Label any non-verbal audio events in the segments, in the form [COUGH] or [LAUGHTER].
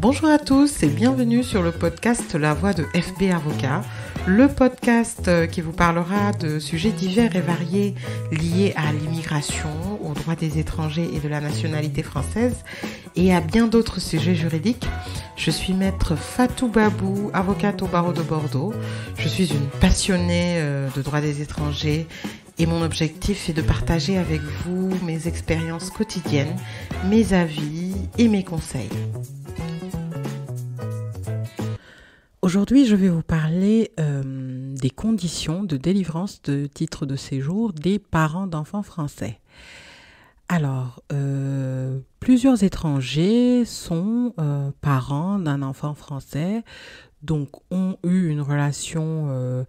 Bonjour à tous et bienvenue sur le podcast La Voix de FB Avocat, le podcast euh, qui vous parlera de sujets divers et variés liés à l'immigration, aux droits des étrangers et de la nationalité française et à bien d'autres sujets juridiques. Je suis maître Fatou Babou, avocate au barreau de Bordeaux. Je suis une passionnée euh, de droit des étrangers et mon objectif est de partager avec vous mes expériences quotidiennes, mes avis et mes conseils. Aujourd'hui, je vais vous parler euh, des conditions de délivrance de titre de séjour des parents d'enfants français. Alors, euh, plusieurs étrangers sont euh, parents d'un enfant français, donc ont eu une relation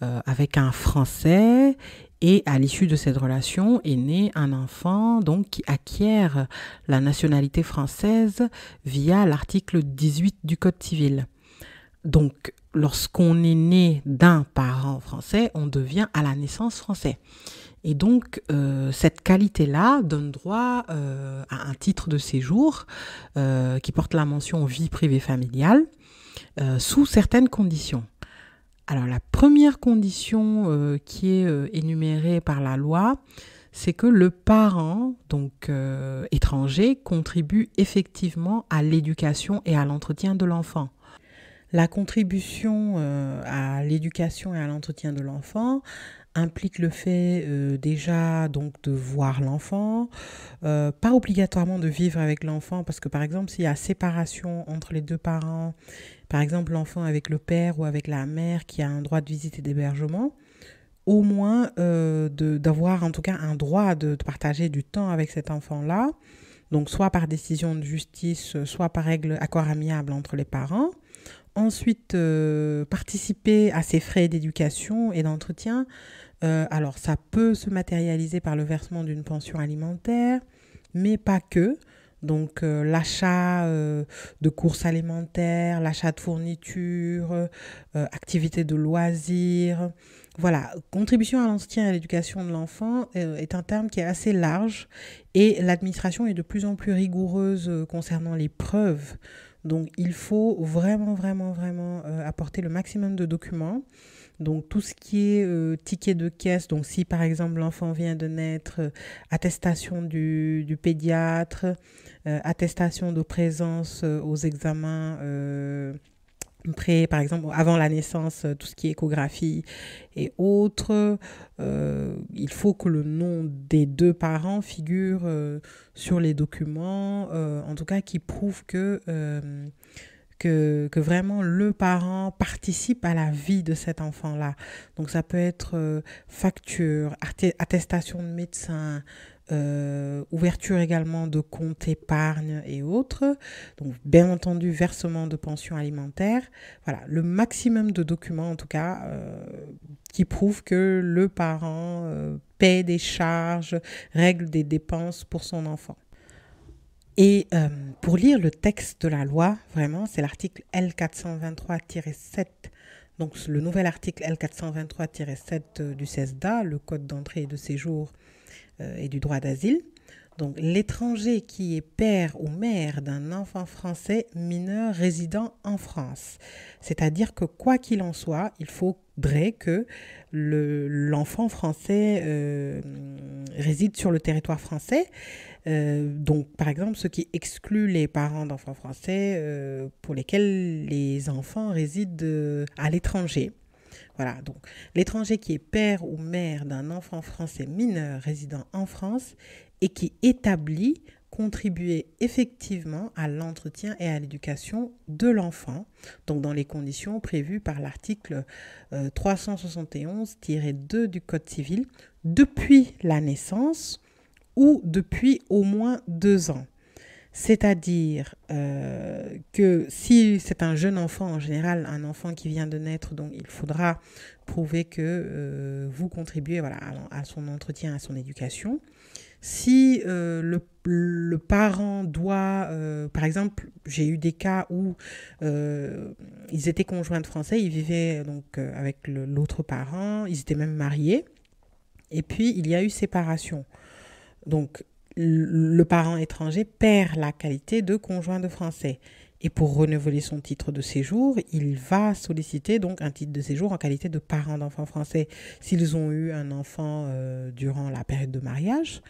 avec un Français et à l'issue de cette relation est né un enfant donc qui acquiert la nationalité française via l'article 18 du Code civil. Donc, lorsqu'on est né d'un parent français, on devient à la naissance français. Et donc, euh, cette qualité-là donne droit euh, à un titre de séjour euh, qui porte la mention vie privée familiale sous certaines conditions. Alors, la première condition qui est énumérée par la loi, c'est que le parent, donc étranger, contribue effectivement à l'éducation et à l'entretien de l'enfant. La contribution euh, à l'éducation et à l'entretien de l'enfant implique le fait euh, déjà donc de voir l'enfant, euh, pas obligatoirement de vivre avec l'enfant parce que par exemple s'il y a séparation entre les deux parents, par exemple l'enfant avec le père ou avec la mère qui a un droit de visite et d'hébergement, au moins d'avoir en tout cas un droit de, de partager du temps avec cet enfant-là, donc soit par décision de justice, soit par règle accord amiable entre les parents. Ensuite, euh, participer à ces frais d'éducation et d'entretien. Euh, alors, ça peut se matérialiser par le versement d'une pension alimentaire, mais pas que. Donc, euh, l'achat de courses alimentaires, l'achat de fournitures, activités de loisirs. Voilà, contribution à l'entretien et à l'éducation de l'enfant est un terme qui est assez large et l'administration est de plus en plus rigoureuse concernant les preuves donc il faut vraiment, vraiment, vraiment euh, apporter le maximum de documents. Donc tout ce qui est euh, ticket de caisse, donc si par exemple l'enfant vient de naître, euh, attestation du, du pédiatre, attestation de présence aux examens après, par exemple, avant la naissance, euh, tout ce qui est échographie et autres, euh, il faut que le nom des deux parents figure euh, sur les documents, en tout cas qui prouve que, que, que, vraiment le parent participe à la vie de cet enfant-là. Donc ça peut être facture, attestation de médecin, euh, ouverture également de compte épargne et autres, donc bien entendu versement de pension alimentaire, voilà, le maximum de documents en tout cas euh, qui prouvent que le parent euh, paie des charges, règle des dépenses pour son enfant. Et pour lire le texte de la loi, vraiment, c'est l'article L423-7, donc le nouvel article L423-7 du CESDA, le Code d'entrée et de séjour euh, et du droit d'asile. Donc l'étranger qui est père ou mère d'un enfant français mineur résident en France. C'est-à-dire que quoi qu'il en soit, il faudrait que l'enfant français euh, réside sur le territoire français. Euh, donc par exemple, ce qui exclut les parents d'enfants français pour lesquels les enfants résident à l'étranger. Voilà, donc l'étranger qui est père ou mère d'un enfant français mineur résident en France et qui établit contribuer effectivement à l'entretien et à l'éducation de l'enfant, donc dans les conditions prévues par l'article 371-2 euh, du Code civil, depuis la naissance ou depuis au moins deux ans. C'est-à-dire euh, que si c'est un jeune enfant, en général, un enfant qui vient de naître, donc il faudra prouver que euh, vous contribuez voilà, à, son entretien, à son éducation. Si euh, le, le, parent doit, par exemple, j'ai eu des cas où ils étaient conjoints de français, ils vivaient donc avec l'autre parent, ils étaient même mariés, et puis il y a eu séparation. Donc le parent étranger perd la qualité de conjoint de français. Et pour renouveler son titre de séjour, il va solliciter donc un titre de séjour en qualité de parent d'enfant français s'ils ont eu un enfant euh, durant la période de mariage.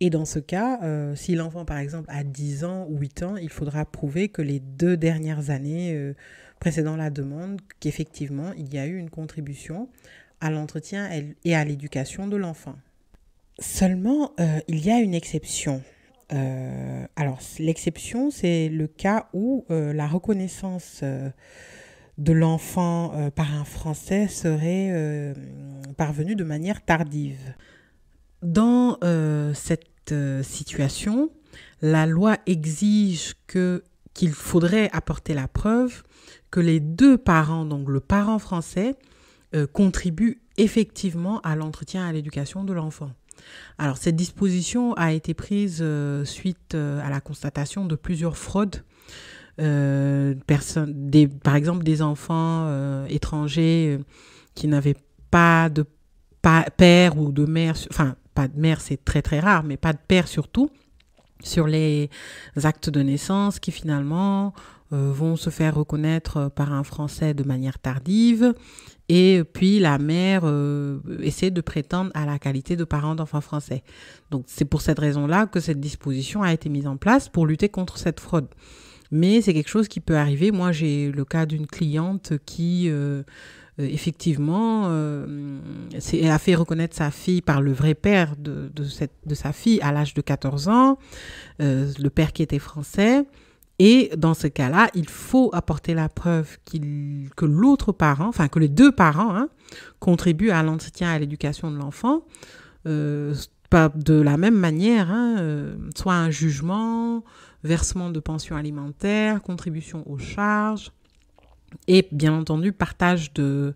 Et dans ce cas, euh, si l'enfant par exemple a 10 ans ou 8 ans, il faudra prouver que les deux dernières années euh, précédant la demande, qu'effectivement il y a eu une contribution à l'entretien et à l'éducation de l'enfant. Seulement, euh, il y a une exception. Euh, alors, l'exception, c'est le cas où euh, la reconnaissance de l'enfant par un Français serait parvenue de manière tardive. Dans cette situation, la loi exige que qu'il faudrait apporter la preuve que les deux parents, donc le parent français, contribuent effectivement à l'entretien et à l'éducation de l'enfant. Alors cette disposition a été prise euh, suite euh, à la constatation de plusieurs fraudes. Euh, par exemple des enfants étrangers qui n'avaient pas de père ou de mère, enfin pas de mère c'est très très rare, mais pas de père surtout, sur les actes de naissance qui finalement euh, vont se faire reconnaître euh, par un Français de manière tardive. Et puis la mère euh, essaie de prétendre à la qualité de parent d'enfant français. Donc c'est pour cette raison-là que cette disposition a été mise en place pour lutter contre cette fraude. Mais c'est quelque chose qui peut arriver. Moi, j'ai le cas d'une cliente qui, effectivement, a fait reconnaître sa fille par le vrai père de, de sa fille à l'âge de 14 ans, le père qui était français. Et dans ce cas-là, il faut apporter la preuve qu'il que l'autre parent, enfin que les deux parents, hein, contribuent à l'entretien et à l'éducation de l'enfant. Euh, pas de la même manière, hein, euh, soit un jugement, versement de pension alimentaire, contribution aux charges, et bien entendu partage de,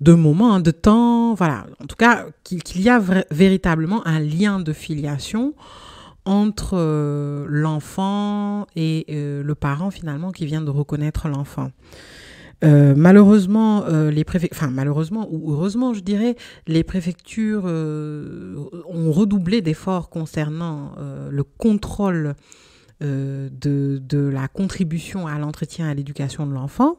de moments, hein, de temps, voilà. En tout cas, qu'il y a véritablement un lien de filiation entre euh, l'enfant et euh, le parent finalement qui vient de reconnaître l'enfant. Euh, malheureusement, les préfectures, malheureusement ou heureusement, je dirais, les préfectures ont redoublé d'efforts concernant le contrôle de, de, la contribution à l'entretien et à l'éducation de l'enfant.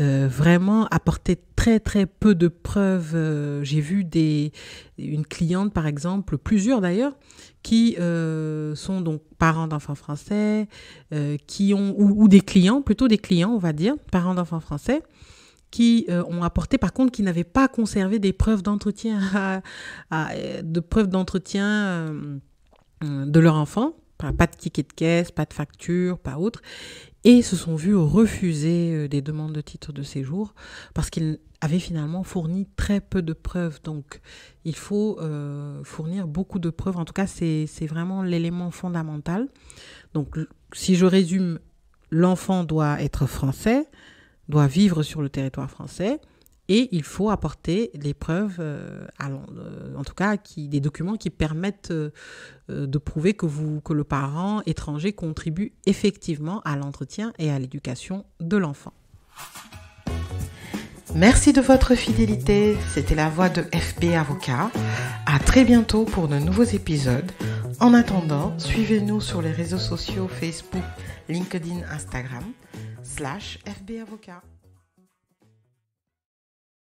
Euh, vraiment apporter très très peu de preuves. Euh, j'ai vu des, une cliente par exemple, plusieurs d'ailleurs, qui euh, sont donc parents d'enfants français, qui ont ou, des clients, plutôt des clients on va dire, parents d'enfants français, qui ont apporté, par contre, qui n'avaient pas conservé des preuves d'entretien, [LAUGHS] de preuves d'entretien de leur enfant pas de ticket de caisse, pas de facture, pas autre. Et se sont vus refuser euh, des demandes de titre de séjour parce qu'ils avaient finalement fourni très peu de preuves. Donc, il faut euh, fournir beaucoup de preuves. En tout cas, c'est vraiment l'élément fondamental. Donc, si je résume, l'enfant doit être français, doit vivre sur le territoire français et il faut apporter les preuves, euh, euh, en tout cas des documents qui permettent euh, de prouver que, vous, que le parent étranger contribue effectivement à l'entretien et à l'éducation de l'enfant. Merci de votre fidélité, c'était la voix de FB Avocat. À très bientôt pour de nouveaux épisodes. En attendant, suivez-nous sur les réseaux sociaux Facebook, LinkedIn, Instagram, slash